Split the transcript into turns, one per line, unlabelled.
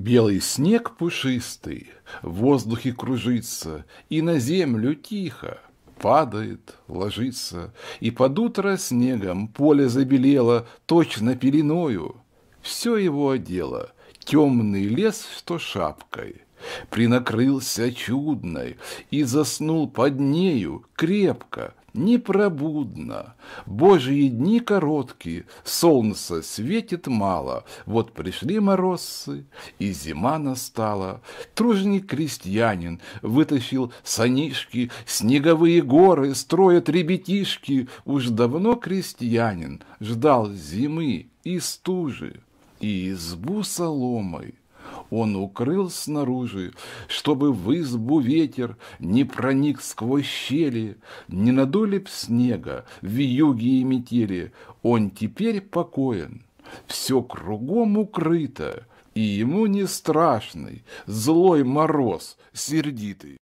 Белый снег пушистый, в воздухе кружится, И на землю тихо, падает, ложится, И под утро снегом поле забелело Точно пеленою, все его одело, Темный лес, что шапкой, Принакрылся чудной и заснул под нею крепко, непробудно. Божьи дни короткие, солнце светит мало. Вот пришли морозцы, и зима настала. Тружник-крестьянин вытащил санишки, снеговые горы строят ребятишки. Уж давно крестьянин ждал зимы и стужи, и избу соломой он укрыл снаружи, чтобы в избу ветер не проник сквозь щели, не надолеп снега, в юге и метели, он теперь покоен, все кругом укрыто, и ему не страшный злой мороз сердитый.